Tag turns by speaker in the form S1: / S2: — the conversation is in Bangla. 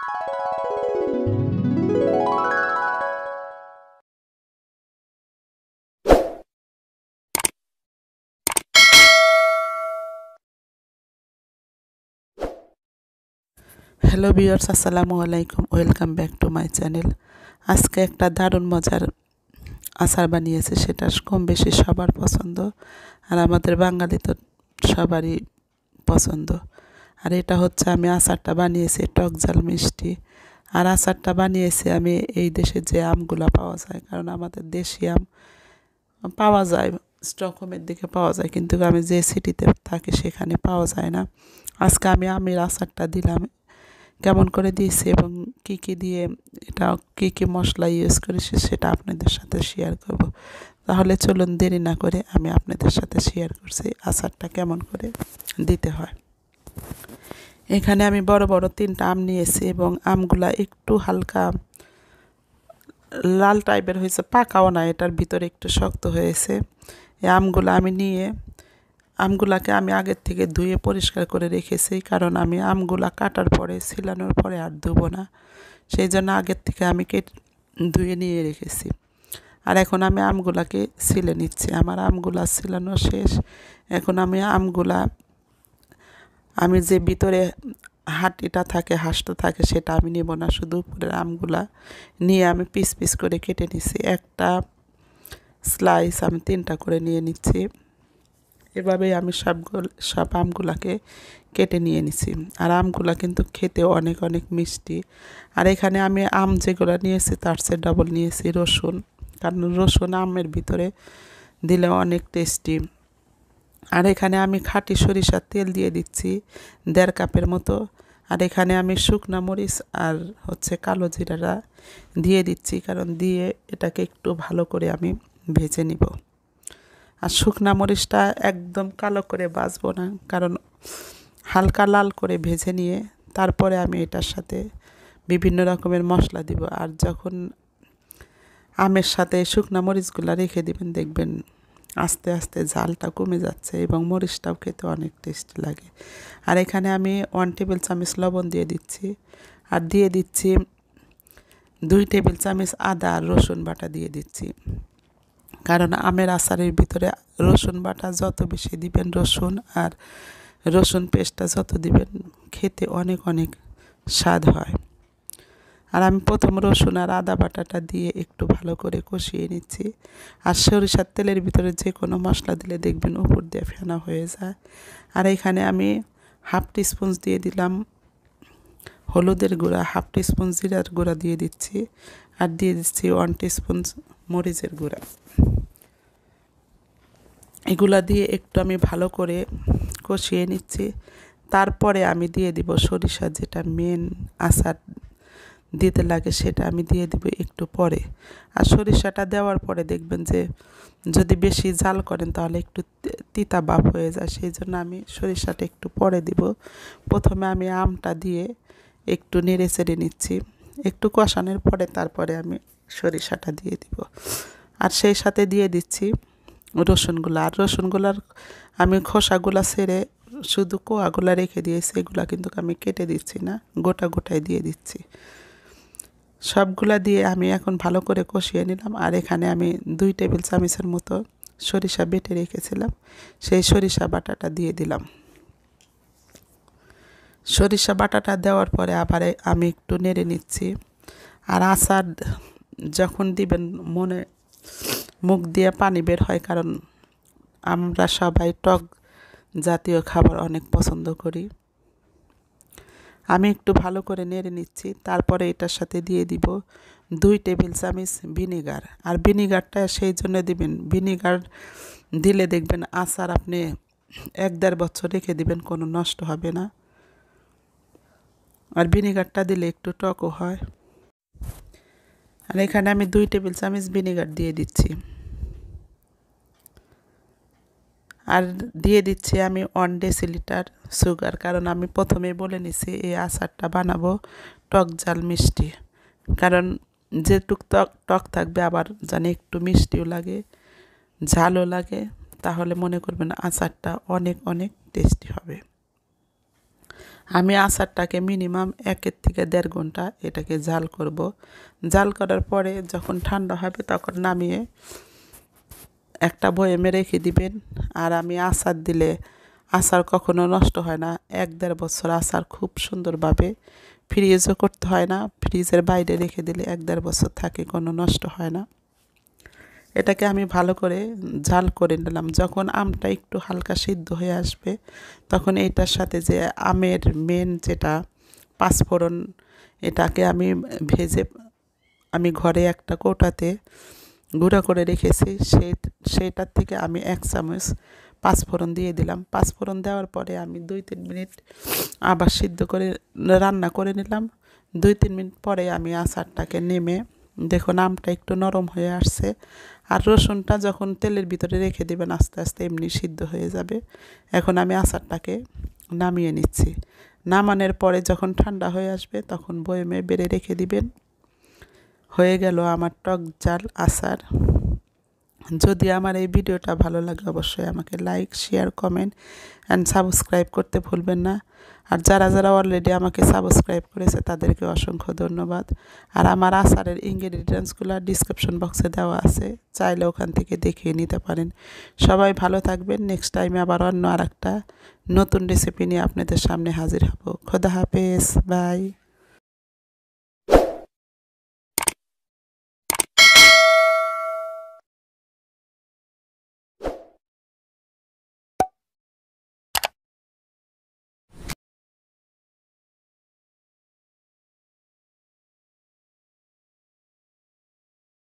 S1: হ্যালো বিয়ার্স আসসালামু আলাইকুম welcome back to my channel আজকে একটা দারুণ মজার আচার বানিয়েছে সেটা কম বেশি সবার পছন্দ আর আমাদের বাঙালি তো সবারই পছন্দ আর এটা হচ্ছে আমি আচারটা বানিয়েছি টক জাল মিষ্টি আর আচারটা বানিয়েছি আমি এই দেশে যে আমগুলো পাওয়া যায় কারণ আমাদের দেশি আম পাওয়া যায় স্টকহোমের দিকে পাওয়া যায় কিন্তু আমি যে সিটিতে থাকি সেখানে পাওয়া যায় না আজকে আমি আমের আচারটা দিলাম কেমন করে দিয়েছি এবং কি কি দিয়ে এটা কি কি মশলা ইউজ করেছি সেটা আপনাদের সাথে শেয়ার করব তাহলে চলুন দেরি না করে আমি আপনাদের সাথে শেয়ার করছি আচারটা কেমন করে দিতে হয় এখানে আমি বড় বড় তিনটা আম নিয়েছি এবং আমগুলা একটু হালকা লাল টাইপের হয়েছে পাকাও না এটার ভিতরে একটু শক্ত হয়েছে এই আমগুলো আমি নিয়ে আমগুলাকে আমি আগের থেকে ধুয়ে পরিষ্কার করে রেখেছি কারণ আমি আমগুলা কাটার পরে ছিলানোর পরে আর ধুবো না সেই জন্য আগের থেকে আমি কেটে ধুয়ে নিয়ে রেখেছি আর এখন আমি আমগুলাকে ছিলে নিচ্ছি আমার আমগুলা ছিলানো শেষ এখন আমি আমগুলা আমি যে ভিতরে হাঁটিটা থাকে হাঁসটা থাকে সেটা আমি নেব না শুধু উপরের আমগুলা নিয়ে আমি পিস পিস করে কেটে নিছি একটা স্লাইস আমি তিনটা করে নিয়ে নিচ্ছি এভাবেই আমি সবগুলো সব আমগুলাকে কেটে নিয়ে নিছি আর আমগুলা কিন্তু খেতে অনেক অনেক মিষ্টি আর এখানে আমি আম যেগুলো নিয়েছি তার সে ডবল নিয়েছি রসুন কারণ রসুন আমের ভিতরে দিলে অনেক টেস্টি আর এখানে আমি খাঁটি সরিষার তেল দিয়ে দিচ্ছি দেড় কাপের মতো আর এখানে আমি শুকনা মরিচ আর হচ্ছে কালো জিরাটা দিয়ে দিচ্ছি কারণ দিয়ে এটাকে একটু ভালো করে আমি ভেজে নিব আর শুকনা মরিচটা একদম কালো করে বাঁচব না কারণ হালকা লাল করে ভেজে নিয়ে তারপরে আমি এটার সাথে বিভিন্ন রকমের মশলা দিব আর যখন আমের সাথে শুকনা মরিচগুলো রেখে দেবেন দেখবেন আস্তে আস্তে ঝালটা কমে যাচ্ছে এবং মরিচটাও খেতে অনেক টেস্ট লাগে আর এখানে আমি ওয়ান টেবিল চামচ লবণ দিয়ে দিচ্ছি আর দিয়ে দিচ্ছি দুই টেবিল চামচ আদা আর রসুন বাটা দিয়ে দিচ্ছি কারণ আমের আচারের ভিতরে রসুন বাটা যত বেশি দিবেন রসুন আর রসুন পেস্টটা যত দিবেন খেতে অনেক অনেক স্বাদ হয় আর আমি প্রথম রসুন আর আদা বাটাটা দিয়ে একটু ভালো করে কষিয়ে নিচ্ছি আর সরিষার তেলের ভিতরে যে কোনো মশলা দিলে দেখবেন উপর দিয়ে ফেনা হয়ে যায় আর এখানে আমি হাফ টি টিস্পুন দিয়ে দিলাম হলুদের গুঁড়া হাফ টি স্পুন জিরার গুঁড়া দিয়ে দিচ্ছি আর দিয়ে দিচ্ছি ওয়ান টিস্পুন মরিচের গুঁড়া এগুলা দিয়ে একটু আমি ভালো করে কষিয়ে নিচ্ছি তারপরে আমি দিয়ে দিব সরিষা যেটা মেন আচার দিতে লাগে সেটা আমি দিয়ে দিব একটু পরে আর সরিষাটা দেওয়ার পরে দেখবেন যে যদি বেশি জাল করেন তাহলে একটু তিতা বাপ হয়ে যায় সেই জন্য আমি সরিষাটা একটু পরে দিব প্রথমে আমি আমটা দিয়ে একটু নেড়ে চেড়ে নিচ্ছি একটু কষানোর পরে তারপরে আমি সরিষাটা দিয়ে দিব আর সেই সাথে দিয়ে দিচ্ছি রসুনগুলো আর রসুনগুলার আমি খোসাগুলা ছেড়ে শুধু কোয়াগুলা রেখে দিয়েছি এগুলা কিন্তু আমি কেটে দিচ্ছি না গোটা গোটায় দিয়ে দিচ্ছি সবগুলা দিয়ে আমি এখন ভালো করে কষিয়ে নিলাম আর এখানে আমি দুই টেবিল চামচের মতো সরিষা বেটে রেখেছিলাম সেই সরিষা বাটাটা দিয়ে দিলাম সরিষা বাটাটা দেওয়ার পরে আবার আমি একটু নেড়ে নিচ্ছি আর আচার যখন দিবেন মনে মুখ দিয়ে পানি বের হয় কারণ আমরা সবাই টক জাতীয় খাবার অনেক পছন্দ করি আমি একটু ভালো করে নেড়ে নিচ্ছি তারপরে এটার সাথে দিয়ে দিব দুই টেবিল চামচ ভিনিগার আর ভিনিগারটা সেই জন্য দিবেন ভিনিগার দিলে দেখবেন আচার আপনি এক দেড় বছর রেখে দিবেন কোনো নষ্ট হবে না আর ভিনিগারটা দিলে একটু টকও হয় আর এখানে আমি দুই টেবিল চামচ ভিনিগার দিয়ে দিচ্ছি আর দিয়ে দিচ্ছি আমি ওয়ান সিলিটার সুগার কারণ আমি প্রথমেই বলে নিছি এই আচারটা বানাবো টক জাল মিষ্টি কারণ টুক টক টক থাকবে আবার জানি একটু মিষ্টিও লাগে ঝালও লাগে তাহলে মনে করবেন আচারটা অনেক অনেক টেস্টি হবে আমি আচারটাকে মিনিমাম একের থেকে দেড় ঘন্টা এটাকে জাল করব জাল করার পরে যখন ঠান্ডা হবে তখন নামিয়ে একটা বয়েমে রেখে দিবেন আর আমি আচার দিলে আচার কখনো নষ্ট হয় না এক দেড় বছর আচার খুব সুন্দরভাবে ফ্রিজও করতে হয় না ফ্রিজের বাইরে রেখে দিলে এক দেড় বছর থাকে কোনো নষ্ট হয় না এটাকে আমি ভালো করে ঝাল করে নিলাম যখন আমটা একটু হালকা সিদ্ধ হয়ে আসবে তখন এটার সাথে যে আমের মেন যেটা পাঁচফোড়ন এটাকে আমি ভেজে আমি ঘরে একটা কোটাতে গুঁড়া করে রেখেছি সে সেটার থেকে আমি এক চামচ পাঁচফোড়ন দিয়ে দিলাম পাঁচফোড়ন দেওয়ার পরে আমি দুই তিন মিনিট আবার সিদ্ধ করে রান্না করে নিলাম দুই তিন মিনিট পরে আমি আচারটাকে নেমে দেখুন আমটা একটু নরম হয়ে আসছে আর রসুনটা যখন তেলের ভিতরে রেখে দেবেন আস্তে আস্তে এমনি সিদ্ধ হয়ে যাবে এখন আমি আচারটাকে নামিয়ে নিচ্ছি নামানোর পরে যখন ঠান্ডা হয়ে আসবে তখন বয়েমে বেড়ে রেখে দিবেন হয়ে গেল আমার টক জাল আসার যদি আমার এই ভিডিওটা ভালো লাগে অবশ্যই আমাকে like share comment and subscribe করতে ভুলবেন না আর যারা যারা অলরেডি আমাকে সাবস্ক্রাইব করেছে তাদেরকে অসংখ্য ধন্যবাদ আর আমার আসারের ইনগ্রেডিয়েন্টসগুলো ডিসক্রিপশন বক্সে দেওয়া আছে চাইলে ওখান থেকে দেখিয়ে নিতে পারেন সবাই ভালো থাকবেন নেক্সট টাইমে আবার অন্য আর নতুন রেসিপি নিয়ে আপনাদের সামনে হাজির হব খোদা হাফেজ বাই